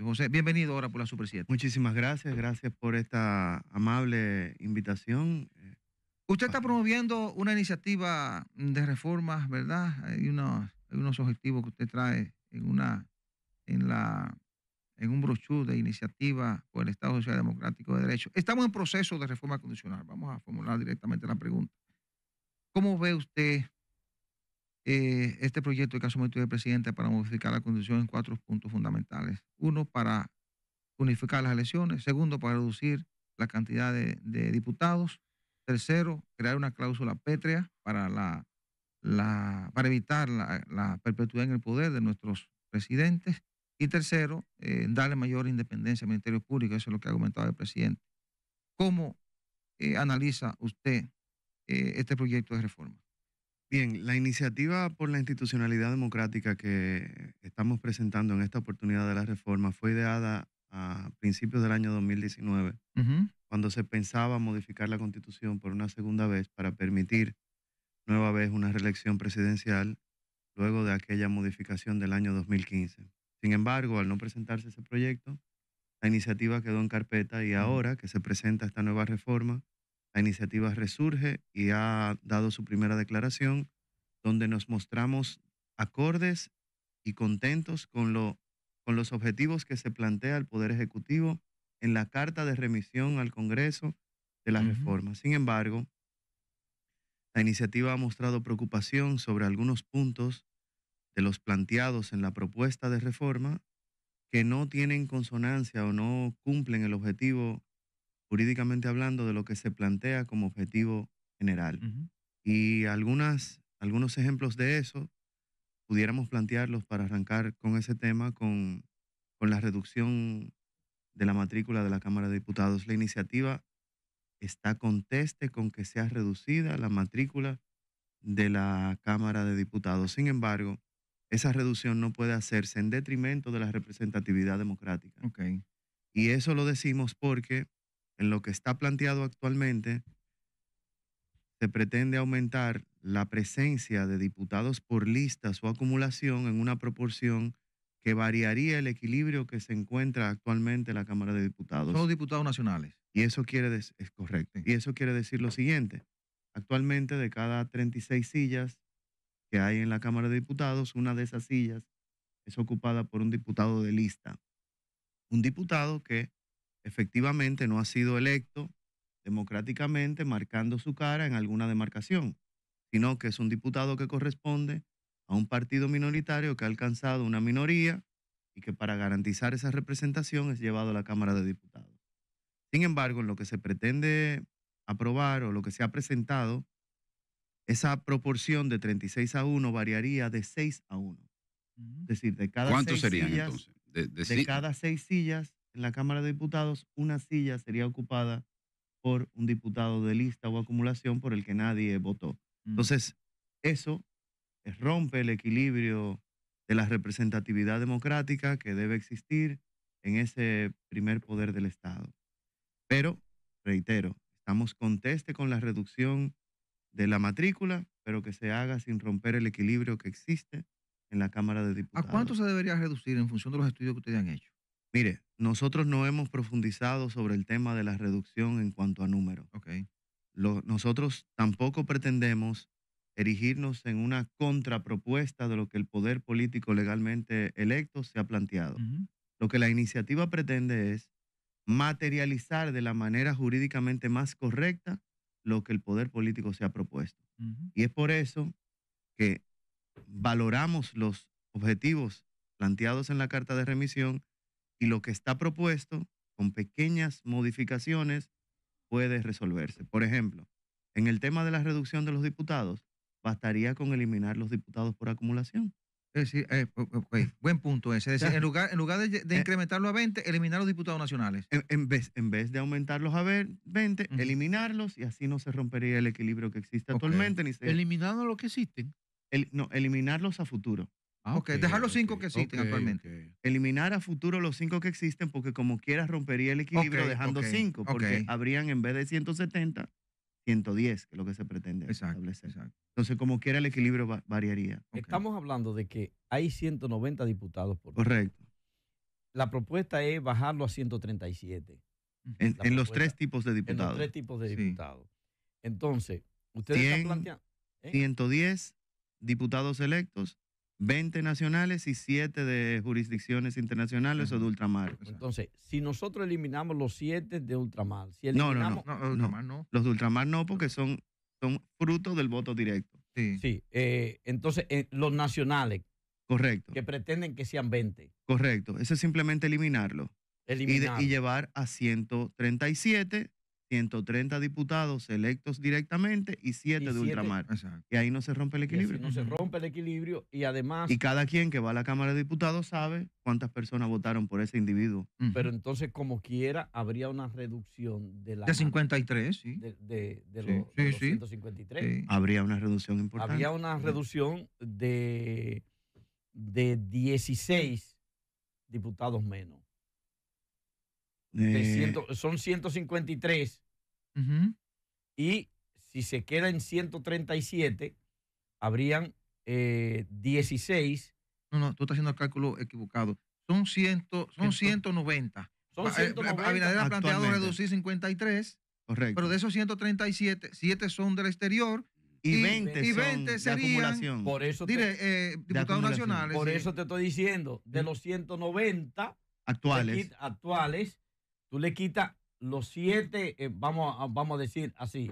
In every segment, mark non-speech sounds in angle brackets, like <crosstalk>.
José, bienvenido ahora por la Super Muchísimas gracias, gracias por esta amable invitación. Usted ah. está promoviendo una iniciativa de reformas, ¿verdad? Hay unos, objetivos que usted trae en una, en la, en un brochure de iniciativa por el Estado Social Democrático de Derecho. Estamos en proceso de reforma condicional, Vamos a formular directamente la pregunta. ¿Cómo ve usted eh, este proyecto que ha sometido el presidente para modificar la constitución en cuatro puntos fundamentales. Uno, para unificar las elecciones. Segundo, para reducir la cantidad de, diputados. Tercero, crear una cláusula pétrea para, evitar la, perpetuidad en el poder de nuestros presidentes. Y tercero, eh, darle mayor independencia al Ministerio Público. Eso es lo que ha comentado el presidente. ¿Cómo eh, analiza usted este proyecto de reforma? Bien, la iniciativa por la institucionalidad democrática que estamos presentando en esta oportunidad de la reforma fue ideada a principios del año 2019, cuando se pensaba modificar la constitución por una segunda vez para permitir nueva vez una reelección presidencial luego de aquella modificación del año 2015. Sin embargo, al no presentarse ese proyecto, la iniciativa quedó en carpeta y ahora que se presenta esta nueva reforma, la iniciativa resurge y ha dado su primera declaración donde nos mostramos acordes y contentos con, los objetivos que se plantea el Poder Ejecutivo en la carta de remisión al Congreso de la reforma. Sin embargo, la iniciativa ha mostrado preocupación sobre algunos puntos de los planteados en la propuesta de reforma que no tienen consonancia o no cumplen el objetivo jurídicamente hablando, de lo que se plantea como objetivo general. Y algunas, algunos ejemplos de eso pudiéramos plantearlos para arrancar con ese tema, con, con la reducción de la matrícula de la Cámara de Diputados. La iniciativa está conteste con que sea reducida la matrícula de la Cámara de Diputados. Sin embargo, esa reducción no puede hacerse en detrimento de la representatividad democrática. Y eso lo decimos porque en lo que está planteado actualmente, se pretende aumentar la presencia de diputados por listas o acumulación en una proporción que variaría el equilibrio que se encuentra actualmente en la Cámara de Diputados. Son diputados nacionales. Y eso quiere decir, correcto. Y eso quiere decir lo siguiente. Actualmente de cada 36 sillas que hay en la Cámara de Diputados, una de esas sillas es ocupada por un diputado de lista. Un diputado que efectivamente no ha sido electo democráticamente marcando su cara en alguna demarcación, sino que es un diputado que corresponde a un partido minoritario que ha alcanzado una minoría y que para garantizar esa representación es llevado a la Cámara de Diputados. Sin embargo, en lo que se pretende aprobar o lo que se ha presentado, esa proporción de 36 a 1 variaría de 6 a 1. Es decir, de cada ¿Cuántos serían entonces? De, de, cada seis sillas, en la Cámara de Diputados, una silla sería ocupada por un diputado de lista o acumulación por el que nadie votó. Mm. Entonces, eso eh, rompe el equilibrio de la representatividad democrática que debe existir en ese primer poder del Estado. Pero, reitero, estamos conteste con la reducción de la matrícula, pero que se haga sin romper el equilibrio que existe en la Cámara de Diputados. ¿A cuánto se debería reducir en función de los estudios que ustedes han hecho? Mire, nosotros no hemos profundizado sobre el tema de la reducción en cuanto a número. Okay. nosotros tampoco pretendemos erigirnos en una contrapropuesta de lo que el poder político legalmente electo se ha planteado. Lo que la iniciativa pretende es materializar de la manera jurídicamente más correcta lo que el poder político se ha propuesto. Y es por eso que valoramos los objetivos planteados en la carta de remisión y lo que está propuesto, con pequeñas modificaciones, puede resolverse. Por ejemplo, en el tema de la reducción de los diputados, bastaría con eliminar los diputados por acumulación. Es eh, <laughs> buen punto ese. Es decir, en lugar, en lugar de, eh. incrementarlo a 20, eliminar los diputados nacionales. En, vez, en vez de aumentarlos a 20, eliminarlos y así no se rompería el equilibrio que existe actualmente. Ni Eliminando los que existen. no, eliminarlos a futuro. Ah, dejar los cinco que existen actualmente. Eliminar a futuro los cinco que existen porque como quiera rompería el equilibrio dejando cinco, porque habrían en vez de 170, 110, que es lo que se pretende establecer. Entonces, como quiera, el equilibrio variaría. Estamos hablando de que hay 190 diputados por Correcto. La propuesta es bajarlo a 137. En, los tres tipos de diputados. En los tres tipos de diputados. Entonces, ustedes están planteando... ¿eh? 110 diputados electos 20 nacionales y 7 de jurisdicciones internacionales o de ultramar. Entonces, si nosotros eliminamos los 7 de ultramar, si eliminamos... No, no, no, no. Los de ultramar no, porque son, son fruto del voto directo. Sí. sí eh, entonces, eh, los nacionales. Correcto. Que pretenden que sean 20. Correcto. Eso es simplemente eliminarlo. Eliminar. Y, y llevar a 137 130 diputados electos directamente y 7 de ultramar. Y ahí no se rompe el equilibrio. no se rompe el equilibrio y además... Y cada quien que va a la Cámara de Diputados sabe cuántas personas votaron por ese individuo. Pero entonces, como quiera, habría una reducción de la... De 53, sí. De, de, los, 153. Habría una reducción importante. Habría una reducción de, de 16 diputados menos. Eh, son 153. Y si se queda en 137, habrían 16. Eh, no, no, tú estás haciendo el cálculo equivocado. Son, son 190. Son 190. Eh, Abinader ha planteado reducir 53. Correcto. Pero de esos 137, 7 son del exterior. Y, 20, y serían de acumulación. Por eso te, diputados nacionales. Por eso te estoy diciendo, de los 190 actuales Tú le quitas los siete, eh, vamos, a, vamos a decir así,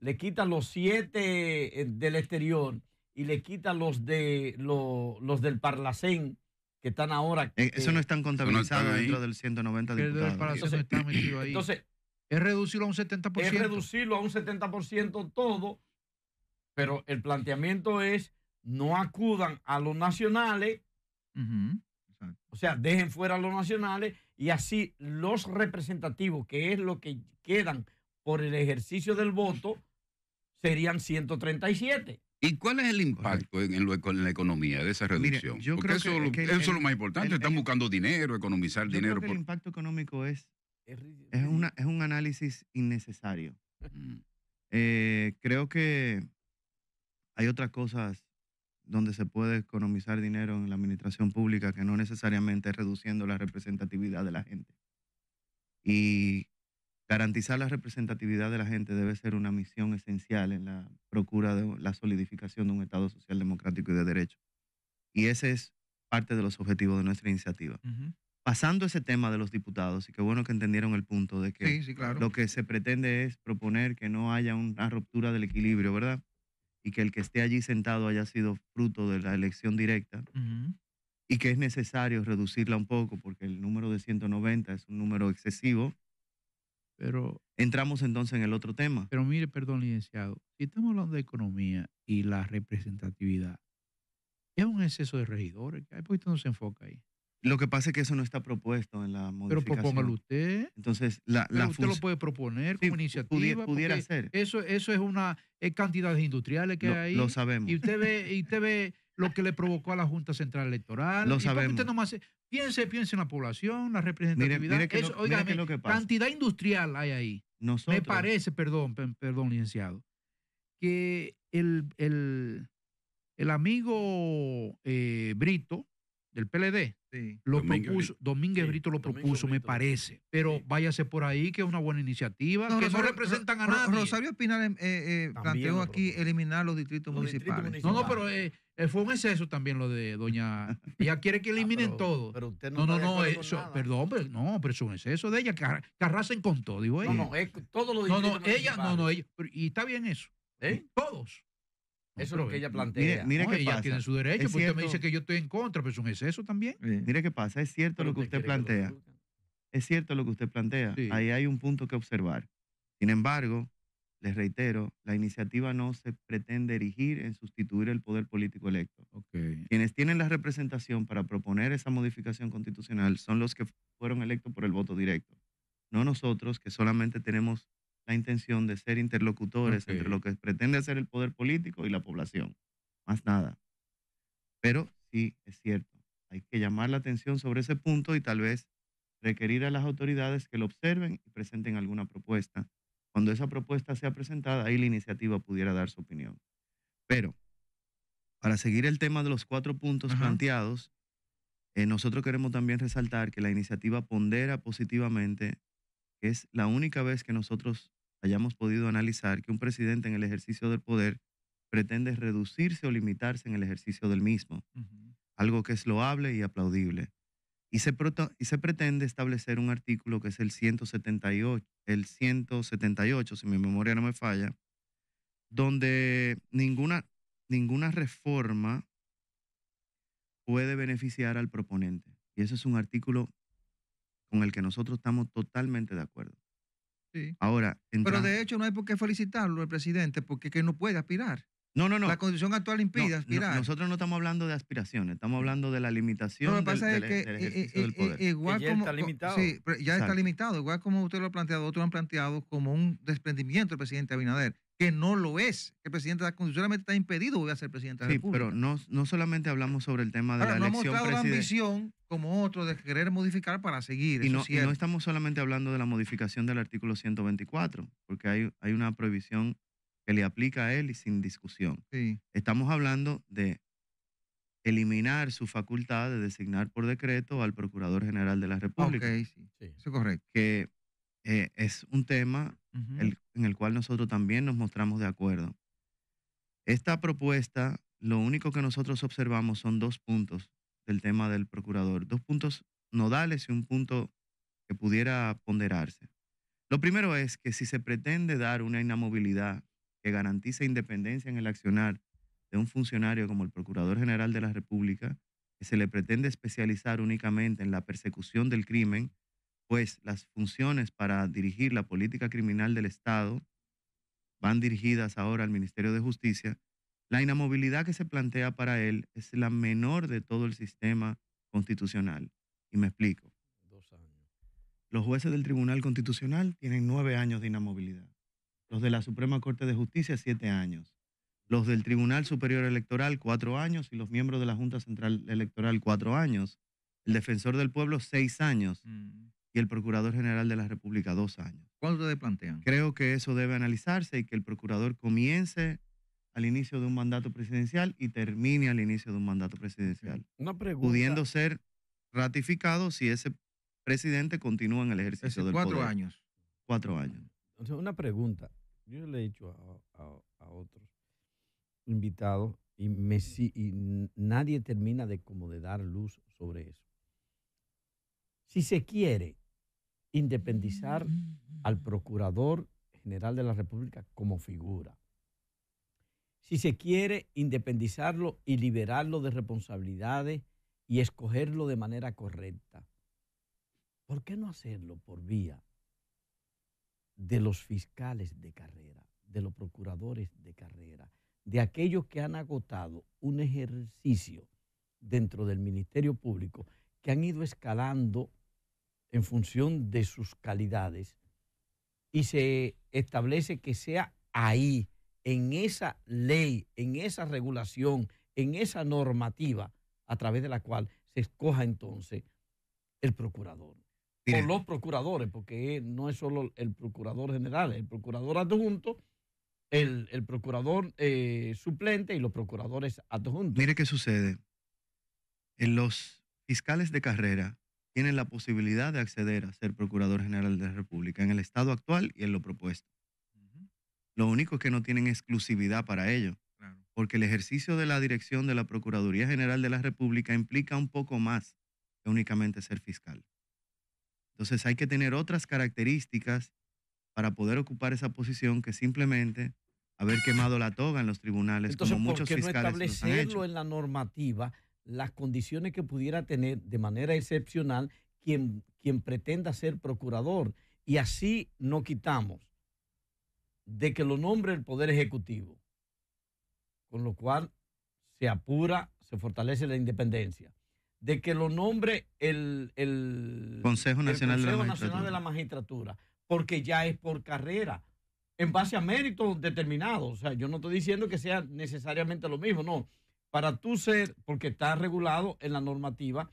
le quitas los siete eh, del exterior y le quitas los, de, los del Parlacén que están ahora. Eh, eso no están contabilizados dentro del 190 diputados. El entonces, está metido ahí. es reducirlo a un 70%. Es reducirlo a un 70% todo, pero el planteamiento es no acudan a los nacionales, o sea, dejen fuera a los nacionales y así los representativos, que es lo que quedan por el ejercicio del voto, serían 137. ¿Y cuál es el impacto en, la economía de esa reducción? yo creo que, eso es lo más importante. Están buscando dinero, economizar dinero. El impacto económico es, es, una, es un análisis innecesario. Mm. Eh, creo que hay otras cosas donde se puede economizar dinero en la administración pública, que no necesariamente es reduciendo la representatividad de la gente. Y garantizar la representatividad de la gente debe ser una misión esencial en la procura de la solidificación de un Estado social democrático y de derecho. Y ese es parte de los objetivos de nuestra iniciativa. Pasando ese tema de los diputados, y qué bueno que entendieron el punto de que lo que se pretende es proponer que no haya una ruptura del equilibrio, ¿verdad? y que el que esté allí sentado haya sido fruto de la elección directa y que es necesario reducirla un poco porque el número de 190 es un número excesivo. Pero entramos entonces en el otro tema. Pero mire, perdón, licenciado, si estamos hablando de economía y la representatividad, es un exceso de regidores, ¿por qué no se enfoca ahí? Lo que pasa es que eso no está propuesto en la modificación. Pero propóngalo usted. Entonces, la, usted lo puede proponer como iniciativa. Pudiera, ser. Eso, eso es una es de industriales que hay hay. Lo sabemos. Y usted ve, y ve lo que le provocó a la Junta Central Electoral. Lo sabemos. piense, piense en la población, la representatividad. Mire, cantidad industrial hay ahí. Nosotros. Me parece, perdón, perdón, licenciado, que el, amigo eh, Brito del PLD. Lo Domínguez propuso, Brito. Domínguez Brito lo propuso, me parece. Pero váyase por ahí, que es una buena iniciativa, que no representan a nadie. Rosario Espinal eh, eh planteó aquí eliminar los distritos, municipales. No, no, pero eh, eh, fue un exceso también lo de doña. <laughs> Ella quiere que ah, eliminen todo. no, no, no, eso, perdón, pero, no, pero es un exceso de ella, que, arrasen con todo, digo ella. No, no, es, todos No, no, ella, no, no, Y está bien eso. Todos. Eso es lo que ella plantea. Mire, mire ella tiene su derecho, porque usted me dice que yo estoy en contra, pero es un exceso también. Mire qué pasa, es cierto lo que usted plantea. es cierto lo que usted plantea. Ahí hay un punto que observar. Sin embargo, les reitero, la iniciativa no se pretende erigir en sustituir el poder político electo. Quienes tienen la representación para proponer esa modificación constitucional son los que fueron electos por el voto directo, no nosotros que solamente tenemos la intención de ser interlocutores entre lo que pretende hacer el poder político y la población. Más nada. Pero sí, es cierto, hay que llamar la atención sobre ese punto y tal vez requerir a las autoridades que lo observen y presenten alguna propuesta. Cuando esa propuesta sea presentada, ahí la iniciativa pudiera dar su opinión. Pero, para seguir el tema de los cuatro puntos planteados, eh, nosotros queremos también resaltar que la iniciativa pondera positivamente, que es la única vez que nosotros hayamos podido analizar que un presidente en el ejercicio del poder pretende reducirse o limitarse en el ejercicio del mismo, algo que es loable y aplaudible. Y se, y se, pretende establecer un artículo que es el 178, el 178, si mi memoria no me falla, donde ninguna, ninguna reforma puede beneficiar al proponente. Y ese es un artículo con el que nosotros estamos totalmente de acuerdo. Ahora, Pero de hecho no hay por qué felicitarlo el presidente porque que no puede aspirar. No, no, no. La condición actual impide aspirar. nosotros no estamos hablando de aspiraciones, estamos hablando de la limitación lo del, pasa es eh, eh, eh, que, Igual ya está limitado. ya está limitado. Igual como usted lo ha planteado, otros han planteado como un desprendimiento el presidente Abinader que no lo es. El presidente Constitución constitucionalmente está impedido de ser presidente de la sí, pero no, no solamente hablamos sobre el tema de la elección no ha mostrado la ambición como otro de querer modificar para seguir. Y no, no, estamos solamente hablando de la modificación del artículo 124, porque hay, hay una prohibición que le aplica a él y sin discusión. Sí. Estamos hablando de eliminar su facultad de designar por decreto al Procurador General de la República. Ok, sí. sí. Eso es correcto. Que eh, es un tema en el cual nosotros también nos mostramos de acuerdo. Esta propuesta, lo único que nosotros observamos son dos puntos del tema del procurador, dos puntos nodales y un punto que pudiera ponderarse. Lo primero es que si se pretende dar una inamovilidad que garantice independencia en el accionar de un funcionario como el Procurador General de la República, que se le pretende especializar únicamente en la persecución del crimen pues las funciones para dirigir la política criminal del Estado van dirigidas ahora al Ministerio de Justicia, la inamovilidad que se plantea para él es la menor de todo el sistema constitucional. Y me explico. Los jueces del Tribunal Constitucional tienen nueve años de inamovilidad. Los de la Suprema Corte de Justicia, siete años. Los del Tribunal Superior Electoral, cuatro años. Y los miembros de la Junta Central Electoral, cuatro años. El Defensor del Pueblo, seis años. Mm el Procurador General de la República dos años. ¿Cuándo ustedes plantean? Creo que eso debe analizarse y que el Procurador comience al inicio de un mandato presidencial y termine al inicio de un mandato presidencial. Una pregunta. Pudiendo ser ratificado si ese presidente continúa en el ejercicio del cuatro poder. Cuatro años. Cuatro años. Entonces, una pregunta. Yo le he dicho a, otros invitados y, y nadie termina de como de dar luz sobre eso. Si se quiere independizar al Procurador General de la República como figura. Si se quiere independizarlo y liberarlo de responsabilidades y escogerlo de manera correcta, ¿por qué no hacerlo por vía de los fiscales de carrera, de los procuradores de carrera, de aquellos que han agotado un ejercicio dentro del Ministerio Público, que han ido escalando en función de sus calidades y se establece que sea ahí, en esa ley, en esa regulación, en esa normativa a través de la cual se escoja entonces el procurador. o los procuradores, porque no es solo el procurador general, el procurador adjunto, el, procurador eh, suplente y los procuradores adjuntos. Mire qué sucede. En los fiscales de carrera tienen la posibilidad de acceder a ser Procurador General de la República en el estado actual y en lo propuesto. Lo único es que no tienen exclusividad para ello, porque el ejercicio de la dirección de la Procuraduría General de la República implica un poco más que únicamente ser fiscal. Entonces hay que tener otras características para poder ocupar esa posición que simplemente haber quemado la toga en los tribunales, como muchos no han hecho? en la normativa las condiciones que pudiera tener de manera excepcional quien, quien pretenda ser procurador. Y así no quitamos de que lo nombre el Poder Ejecutivo, con lo cual se apura, se fortalece la independencia, de que lo nombre el, Consejo Nacional, de, la Nacional de la Magistratura, porque ya es por carrera en base a méritos determinados. O sea, yo no estoy diciendo que sea necesariamente lo mismo, no para tú ser, porque está regulado en la normativa,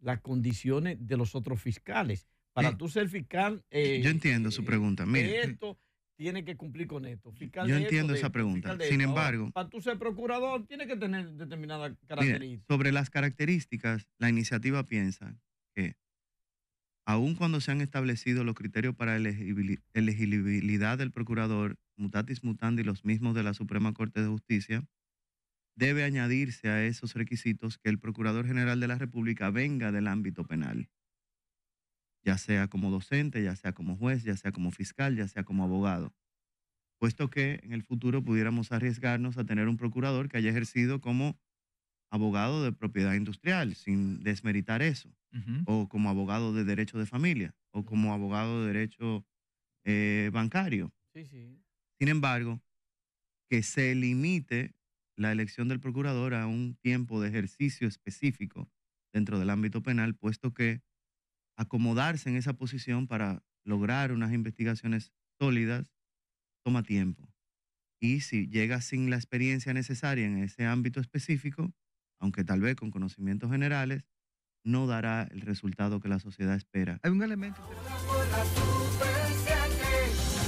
las condiciones de los otros fiscales. Para eh, tú ser fiscal... Eh, yo entiendo su eh, pregunta. Esto tiene que cumplir con esto. Fiscal yo entiendo esa pregunta. Sin embargo... para tú ser procurador, tiene que tener determinadas características. sobre las características, la iniciativa piensa que aun cuando se han establecido los criterios para elegibilidad del procurador, mutatis mutandi, los mismos de la Suprema Corte de Justicia, debe añadirse a esos requisitos que el Procurador General de la República venga del ámbito penal, ya sea como docente, ya sea como juez, ya sea como fiscal, ya sea como abogado, puesto que en el futuro pudiéramos arriesgarnos a tener un procurador que haya ejercido como abogado de propiedad industrial, sin desmeritar eso, o como abogado de derecho de familia, o como abogado de derecho eh, bancario. Sin embargo, que se limite la elección del procurador a un tiempo de ejercicio específico dentro del ámbito penal, puesto que acomodarse en esa posición para lograr unas investigaciones sólidas toma tiempo. Y si llega sin la experiencia necesaria en ese ámbito específico, aunque tal vez con conocimientos generales, no dará el resultado que la sociedad espera. Hay un elemento.